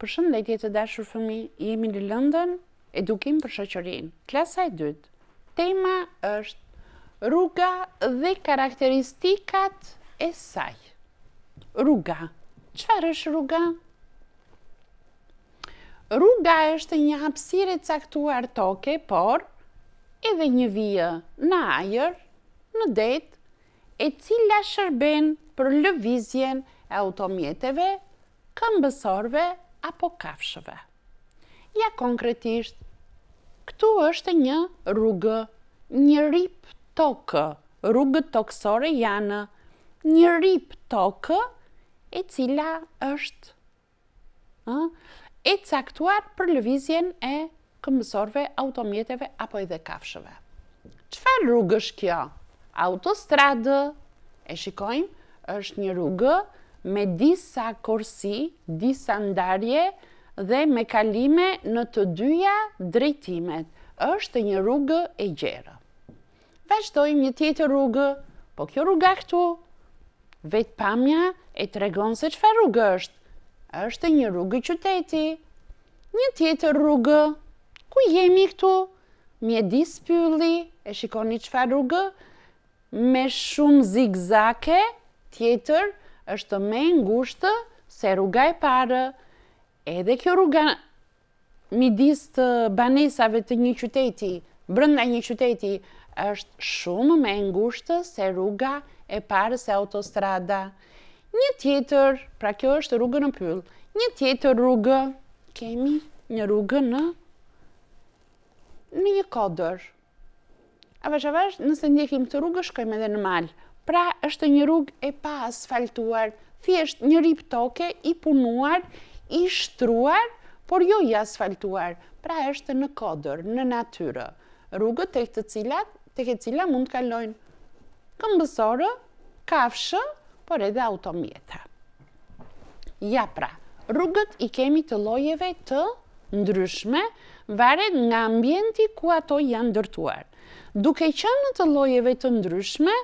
Për shëndetje të dashur fëmi, jemi në lëndën edukim për shëqërin, klasa e dytë. Tema është rruga dhe karakteristikat e saj. Rruga. Qëfar është rruga? Rruga është një hapsire caktuar toke, por edhe një vijë në ajer, në detë, e cila shërben për lëvizjen e automjeteve, këmbësorve, apo kafshëve. Ja konkretisht, këtu është një rrugë, një rip tokë, rrugët toksore janë një rip tokë e cila është e caktuar për lëvizjen e këmësorve, automjeteve apo edhe kafshëve. Çfarë rrugë është kjo? Autostradë, e shikojmë, është një rrugë, me disa korsi, disa ndarje dhe me kalime në të dyja drejtimet. është një rrugë e gjerë. Vashtojmë një tjetër rrugë, po kjo rruga këtu, vetë pamja e të regonë se qëfa rrugë është. është një rrugë qyteti. Një tjetër rrugë, ku jemi këtu? Mjedis pylli, e shikoni qëfa rrugë, me shumë zigzake, tjetër, është me ngushtë se rruga e parë, edhe kjo rruga midis të banesave të një qyteti, brënda një qyteti, është shumë me ngushtë se rruga e parë se autostrada. Një tjetër, pra kjo është rruga në pyllë, një tjetër rruga, kemi një rruga në një kodër. A vazhavash, nëse ndjekim të rrugë, shkojmë edhe në malë pra është një rrug e pa asfaltuar, thjesht një rip toke i punuar, i shtruar, por jo i asfaltuar, pra është në kodër, në natyre, rrugët të këtë cilat, të këtë cilat mund të kalojnë këmbësore, kafshë, por edhe automjeta. Ja pra, rrugët i kemi të lojeve të ndryshme, varet nga ambienti ku ato janë dërtuar. Duke që në të lojeve të ndryshme,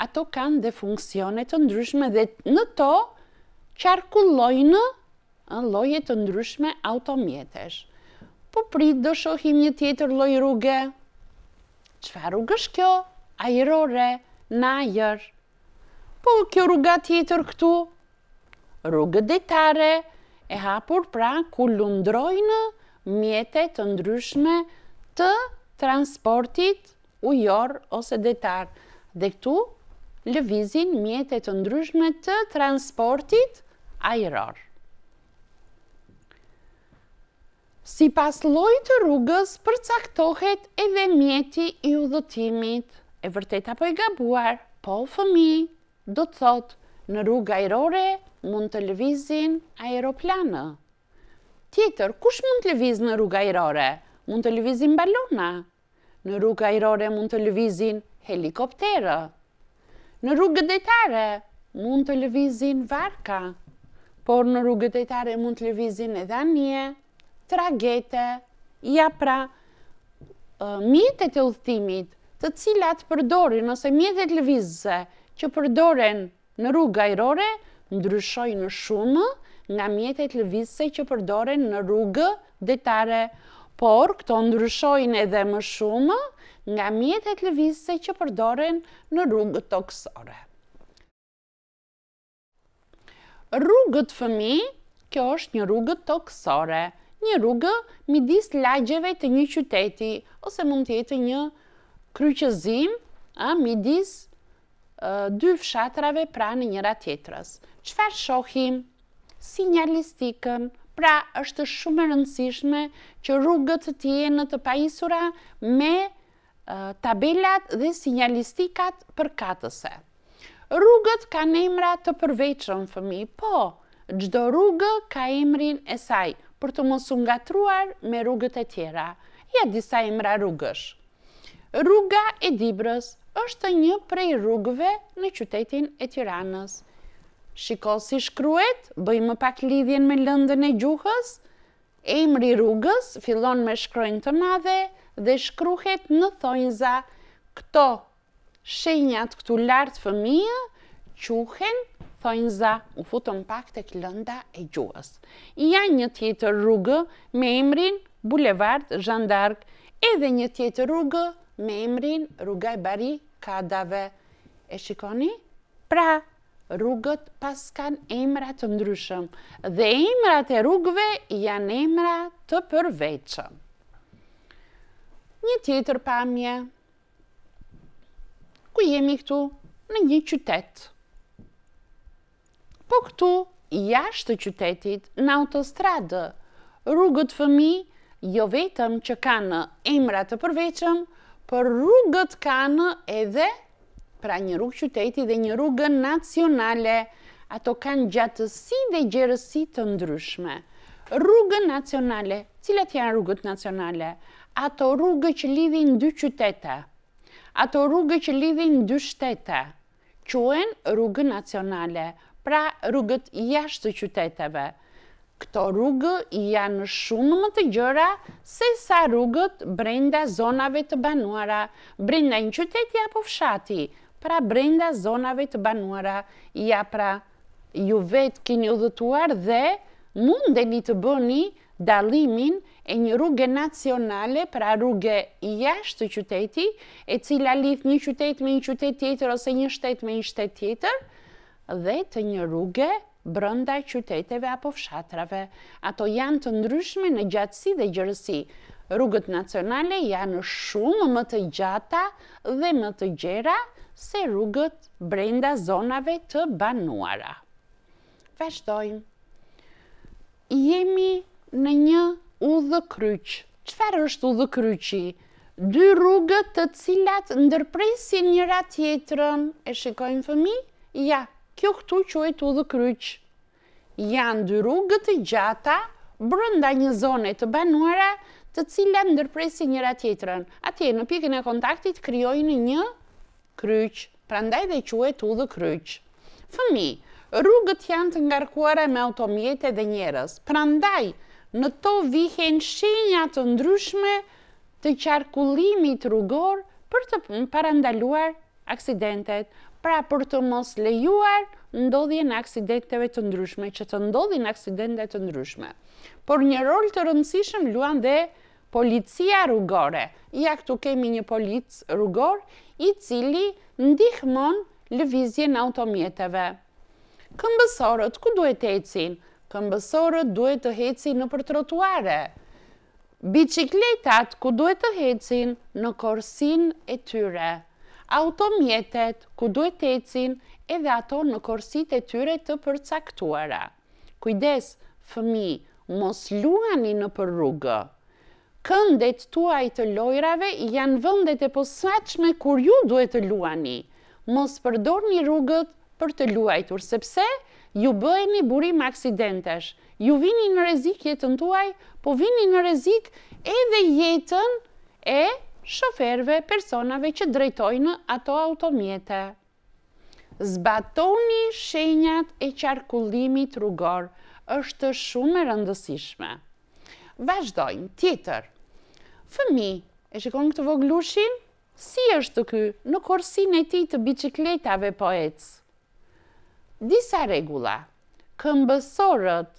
ato kanë dhe funksionet të ndryshme dhe në to qarkullojnë në lojet të ndryshme automjetesh. Po prit, do shohim një tjetër loj rrugë. Qfa rrugë është kjo? Ajerore, najër. Po kjo rruga tjetër këtu? Rrugë detare, e hapur pra ku lundrojnë mjetet të ndryshme të transportit ujor ose detar. Dhe këtu lëvizin mjetet të ndryshme të transportit aeror. Si pas loj të rrugës, përcaktohet edhe mjeti i udhëtimit. E vërtet apo i gabuar, po fëmi, do të thot, në rrugë aerore mund të lëvizin aeroplanë. Tjetër, kush mund të lëviz në rrugë aerore? Mund të lëvizin balona. Në rrugë aerore mund të lëvizin helikoptera në rrugët detare mund të lëvizin varka, por në rrugët detare mund të lëvizin edhe anje, tragete, ja pra, mjetet e ullëtimit të cilat përdorin ose mjetet lëvizëse që përdoren në rrugë gajrore, ndryshoj në shumë nga mjetet lëvizëse që përdoren në rrugë detare, por këto ndryshojnë edhe më shumë, nga mjetet lëvizse që përdoren në rrugët toksore. Rrugët fëmi, kjo është një rrugët toksore, një rrugë midis lagjeve të një qyteti, ose mund tjetë një kryqëzim a, midis dy fshatrave pra në njëra tjetërës. Qëfar shohim? Sinjalistikën, pra është shumë rëndësishme që rrugët të tjenë të pajisura me tabelat dhe sinjalistikat për katëse. Rrugët ka në emra të përveqën, fëmi, po, gjdo rrugë ka emrin e saj, për të mosu nga truar me rrugët e tjera. Ja, disa emra rrugësh. Rruga e Dibrës është një prej rrugëve në qytetin e Tiranës. Shiko si shkruet, bëjmë pak lidhjen me lëndën e gjuhës, Emri rrugës fillon me shkrojnë të madhe dhe shkruhet në thonjza. Këto shenjat këtu lartë fëmijë quhen thonjza. U futon pak të këllënda e gjuhës. Ja një tjetër rrugë me emrin Bulevard Zhandark, edhe një tjetër rrugë me emrin Rrugaj Bari Kadave. E shikoni? Pra! rrugët pas kanë emra të ndryshëm dhe emrat e rrugëve janë emra të përveqëm. Një tjetër pamje, ku jemi këtu në një qytet. Po këtu, jashtë të qytetit, në autostradë, rrugët fëmi jo vetëm që kanë emrat të përveqëm, për rrugët kanë edhe pra një rrugë qyteti dhe një rrugë nacionale, ato kanë gjatësi dhe gjerësi të ndryshme. Rrugë nacionale, cilat janë rrugët nacionale? Ato rrugë që lidhin dy qytete, ato rrugë që lidhin dy shtete, quen rrugë nacionale, pra rrugët jashtë të qyteteve. Këto rrugë janë shumë më të gjëra se sa rrugët brenda zonave të banuara, brenda një qyteti apo fshati, pra brenda zonave të banuara, ja pra ju vetë kini udhëtuar dhe mundeni të bëni dalimin e një rrugë nacionale, pra rrugë jashtë të qyteti, e cila lidh një qytet me një qytet tjetër ose një shtet me një shtet tjetër, dhe të një rrugë brënda qyteteve apo fshatrave. Ato janë të ndryshme në gjatësi dhe gjërësi. Rrugët nacionale janë shumë më të gjata dhe më të gjera, se rrugët brenda zonave të banuara. Vashtojmë. Jemi në një udhë kryq. Qëfar është udhë kryqi? Dy rrugët të cilat ndërpresin njëra tjetërën. E shikojmë fëmi? Ja, kjo këtu quajt udhë kryq. Janë dy rrugët të gjata brënda një zone të banuara të cilat ndërpresin njëra tjetërën. Atje në pikën e kontaktit kryojnë një kryq, prandaj dhe quhet dhe kryq. Fëmi, rrugët janë të ngarkuara me automjete dhe njerëz, prandaj në to vihen shenja të ndryshme të qarkullimit rrugor për të parandaluar aksidentet, pra për të mos lejuar ndodhjen aksidenteve të ndryshme, që të ndodhin aksidente të ndryshme. Por një rol të rëndësishëm luan dhe policia rrugore. Ja këtu kemi një polic rrugor, i cili ndihmon lëvizjen automjeteve. Këmbësorët ku duhet të ecin? Këmbësorët duhet të ecin në për trotuare. Bicikletat ku duhet të ecin në korsin e tyre. Automjetet ku duhet të ecin edhe ato në korsit e tyre të përcaktuara. Kujdes, fëmi, mos luani në për rrugë këndet tuaj të lojrave janë vëndet e posaqme kur ju duhet të luani. Mos përdor një rrugët për të luajtur, sepse ju bëheni burim aksidentesh. Ju vini në rezik jetën tuaj, po vini në rezik edhe jetën e shoferve, personave që drejtojnë ato automjete. Zbatoni shenjat e qarkullimit rrugor, është shumë e rëndësishme. Vazhdojmë, tjetër. Fëmi, e shikon këtë voglushin? Si është të ky në korsin e ti të bicikletave po ecë? Disa regula, këmbësorët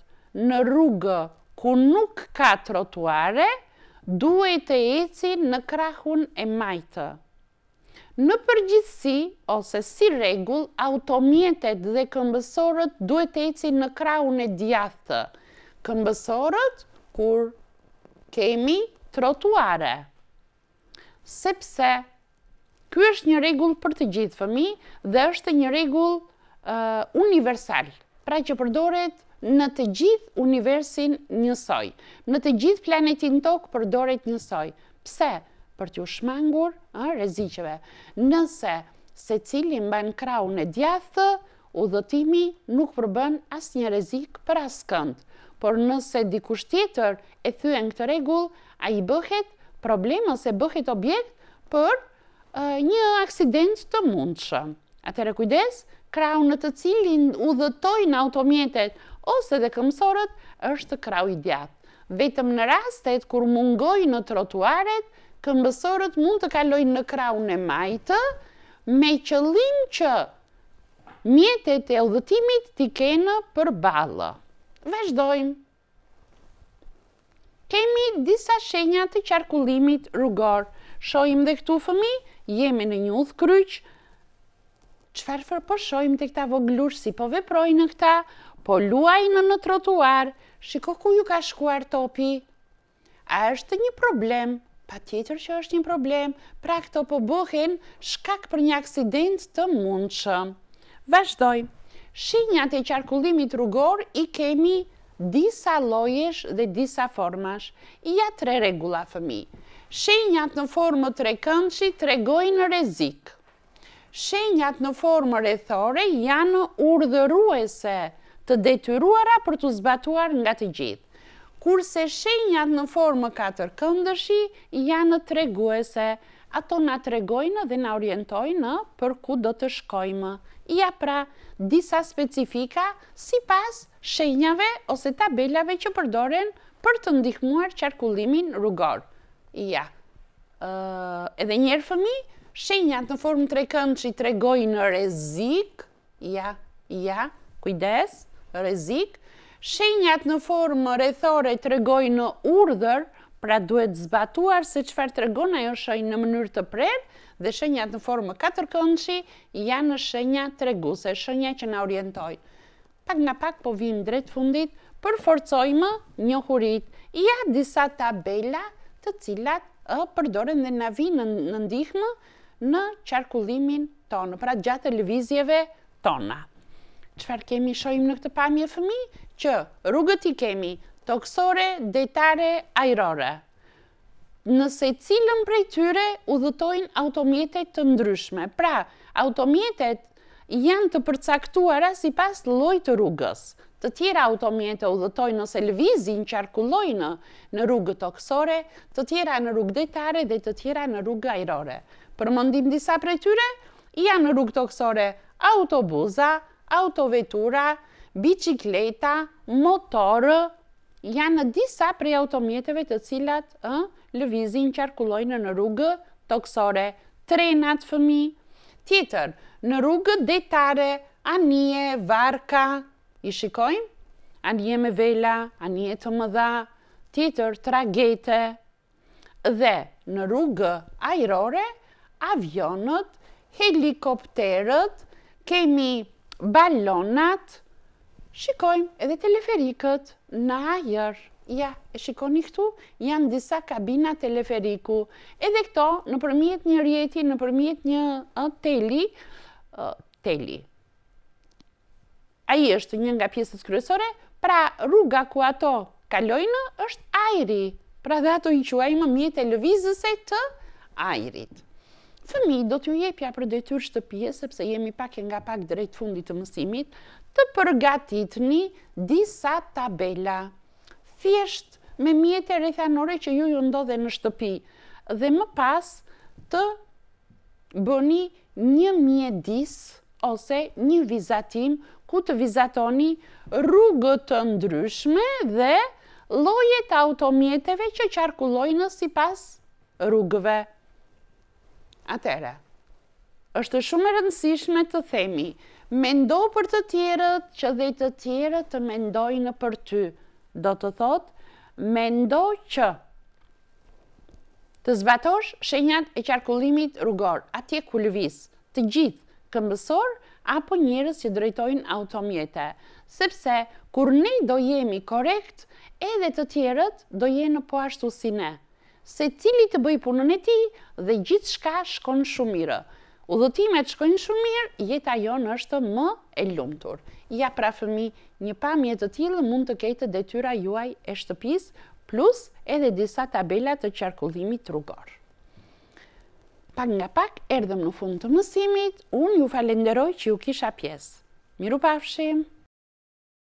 në rrugë ku nuk ka trotuare, duhet të ecin në krahun e majtë. Në përgjithsi, ose si regull, automjetet dhe këmbësorët duhet të ecin në krahun e djathë. Këmbësorët kur kemi trotuare. Sepse, kjo është një regull për të gjithë fëmi dhe është një regull universal, pra që përdoret në të gjithë universin njësoj, në të gjithë planetin tokë përdoret njësoj. Pse? Për të shmangur rezicjeve. Nëse se cili mba në kraun e djathë, udhëtimi nuk përbën asë një rezik për asë këndë por nëse dikush tjetër e thyen këtë rregull, ai bëhet problem ose bëhet objekt për një aksident të mundshëm. Atëherë kujdes, krau në të cilin udhëtojnë automjetet ose dhe këmsorët është krau i djatë. Vetëm në rastet kur mungojnë në trotuaret, këmbësorët mund të kalojnë në krau në majtë me qëllim që mjetet e udhëtimit t'i kenë për balë. Veshdojmë, kemi disa shenja të qarkullimit rrugor Shohim dhe këtu fëmi, jemi në një udh kryq Qfarëfër po shohim të këta voglush si po veprojnë në këta Po luajnë në trotuar, shiko ku ju ka shkuar topi A është një problem, pa tjetër që është një problem Pra këto po bëhen, shkak për një aksident të mundshëm. Veshdojmë shenjat e qarkullimit rrugor i kemi disa lojesh dhe disa formash. Ja tre regula, fëmi. Shenjat në formë tre këndshi tregojnë rezik. Shenjat në formë rethore janë urdhëruese të detyruara për të zbatuar nga të gjithë. Kurse shenjat në formë katër këndëshi janë të treguese, ato nga të regojnë dhe nga orientojnë për ku do të shkojmë. Ja pra, disa specifika si pas shenjave ose tabelave që përdoren për të ndihmuar qarkullimin rrugor. Ja, edhe njerë fëmi, shenjat në formë të rekën që i të regojnë rezik, ja, ja, kujdes, rezik, shenjat në formë rethore të regojnë urdhër, pra duhet zbatuar se qëfar të regon ajo shënjë në mënyrë të prerë dhe shënjat në formë këndëshi janë në shënja të regu, se shënja që në orientoj. Pak nga pak po vim drejtë fundit, përforcojmë një hurit, ja disa tabela të cilat përdoren dhe në vinë në ndihmë në qarkullimin tonë, pra gjatë lëvizjeve tona. Qëfar kemi shojmë në këtë pamje fëmi? Që rrugët i kemi toksore, detare, ajrore. Nëse cilën prej tyre u dhëtojnë automjetet të ndryshme. Pra, automjetet janë të përcaktuara si pas lojtë rrugës. Të tjera automjetet u dhëtojnë nëse lëvizin që arkullojnë në rrugë toksore, të tjera në rrugë detare dhe të tjera në rrugë ajrore. Për mëndim disa prej tyre, janë në rrugë toksore autobuza, autovetura, bicikleta, motorë, janë në disa prej automjeteve të cilat ë, lëvizin qarkullojnë në rrugë toksore, trenat fëmi, tjetër, në rrugë detare, anije, varka, i shikojmë, anije me vela, anije të mëdha, tjetër, tragete, dhe në rrugë ajrore, avionët, helikopterët, kemi balonat, shikojmë edhe teleferikët në ajer. Ja, e shikoni këtu, janë disa kabina teleferiku. Edhe këto, në përmjet një rjeti, në përmjet një teli, teli. Aji është një nga pjesët kryesore, pra rruga ku ato kalojnë është ajri, pra dhe ato i quajmë mjetë e lëvizëse të ajrit fëmi do t'ju jepja për detyr shtëpje, sepse jemi pak e nga pak drejt fundit të mësimit, të përgatit një disa tabela. Thjesht me mjetë e rethanore që ju ju ndodhe në shtëpi, dhe më pas të bëni një mjedis ose një vizatim, ku të vizatoni rrugët të ndryshme dhe lojet automjeteve që qarkullojnë si pas rrugëve. Atere, është shumë rëndësishme të themi, mendo për të tjerët që dhe të tjerët të mendojnë për ty. Do të thotë, mendo që të zbatosh shenjat e qarkullimit rrugor, atje ku të gjithë këmbësor apo njërës që drejtojnë automjete, sepse kur ne do jemi korekt, edhe të tjerët do jenë po ashtu si ne se cili të bëj punën e ti dhe gjithë shka shkon shumirë. Udhëtimet shkojnë shumë mirë, jeta jonë është më e lumtur. Ja pra fëmi, një pamje të tjilë mund të ketë detyra juaj e shtëpis, plus edhe disa tabela të qarkullimit rrugor. Pak nga pak erdhëm në fund të mësimit, unë ju falenderoj që ju kisha pjesë. Miru pafshim!